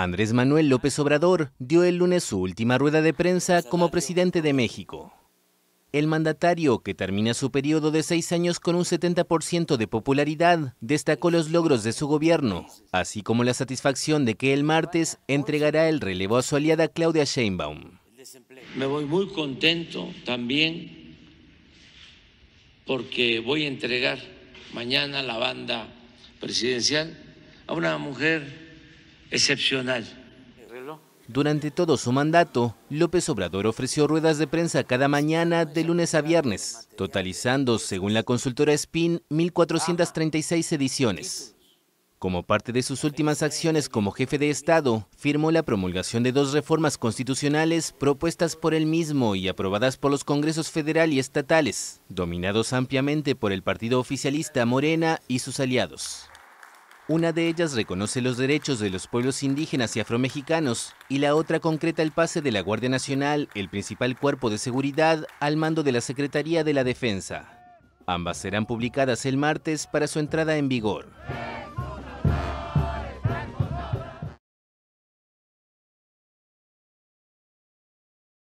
Andrés Manuel López Obrador dio el lunes su última rueda de prensa como presidente de México. El mandatario, que termina su periodo de seis años con un 70% de popularidad, destacó los logros de su gobierno, así como la satisfacción de que el martes entregará el relevo a su aliada Claudia Sheinbaum. Me voy muy contento también porque voy a entregar mañana la banda presidencial a una mujer excepcional. Durante todo su mandato, López Obrador ofreció ruedas de prensa cada mañana de lunes a viernes, totalizando, según la consultora SPIN, 1.436 ediciones. Como parte de sus últimas acciones como jefe de Estado, firmó la promulgación de dos reformas constitucionales propuestas por él mismo y aprobadas por los congresos federal y estatales, dominados ampliamente por el partido oficialista Morena y sus aliados. Una de ellas reconoce los derechos de los pueblos indígenas y afromexicanos y la otra concreta el pase de la Guardia Nacional, el principal cuerpo de seguridad, al mando de la Secretaría de la Defensa. Ambas serán publicadas el martes para su entrada en vigor.